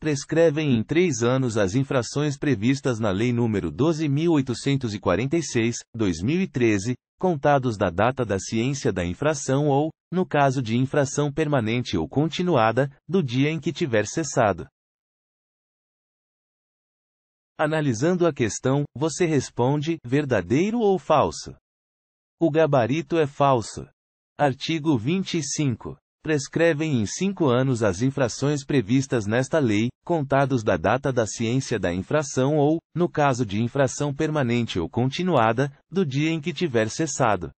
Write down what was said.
prescrevem em três anos as infrações previstas na Lei nº 12.846, 2013, contados da data da ciência da infração ou, no caso de infração permanente ou continuada, do dia em que tiver cessado. Analisando a questão, você responde: verdadeiro ou falso? O gabarito é falso. Artigo 25 prescrevem em cinco anos as infrações previstas nesta lei, contados da data da ciência da infração ou, no caso de infração permanente ou continuada, do dia em que tiver cessado.